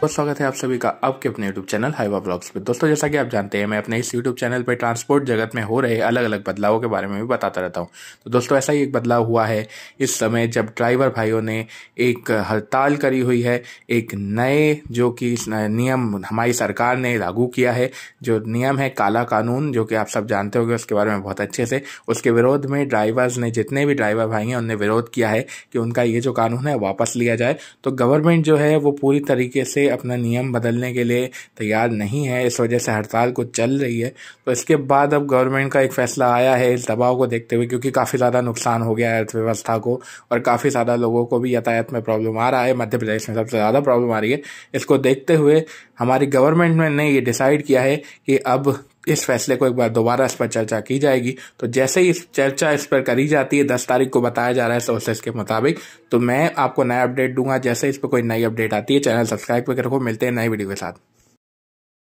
बहुत स्वागत है आप सभी का आपके अपने YouTube चैनल हाईवा ब्लॉग्स पे दोस्तों जैसा कि आप जानते हैं मैं अपने इस YouTube चैनल पर ट्रांसपोर्ट जगत में हो रहे अलग अलग बदलावों के बारे में भी बताता रहता हूँ तो दोस्तों ऐसा ही एक बदलाव हुआ है इस समय जब ड्राइवर भाइयों ने एक हड़ताल करी हुई है एक नए जो कि नियम हमारी सरकार ने लागू किया है जो नियम है काला कानून जो कि आप सब जानते हो उसके बारे में बहुत अच्छे से उसके विरोध में ड्राइवर्स ने जितने भी ड्राइवर भाई हैं उनने विरोध किया है कि उनका ये जो कानून है वापस लिया जाए तो गवर्नमेंट जो है वो पूरी तरीके से अपना नियम बदलने के लिए तैयार नहीं है इस वजह से हड़ताल को चल रही है तो इसके बाद अब गवर्नमेंट का एक फैसला आया है इस दबाव को देखते हुए क्योंकि काफ़ी ज़्यादा नुकसान हो गया है अर्थव्यवस्था को और काफ़ी ज़्यादा लोगों को भी यातायात में प्रॉब्लम आ रहा है मध्य प्रदेश में सबसे ज़्यादा प्रॉब्लम आ रही है इसको देखते हुए हमारी गवर्नमेंट ने ये डिसाइड किया है कि अब इस फैसले को एक बार दोबारा इस पर चर्चा की जाएगी तो जैसे ही चर्चा इस पर करी जाती है दस तारीख को बताया जा रहा है सोर्सेज के मुताबिक तो मैं आपको नया अपडेट दूंगा जैसे इस पर कोई नई अपडेट आती है चैनल सब्सक्राइब करके रखो मिलते हैं नई वीडियो के साथ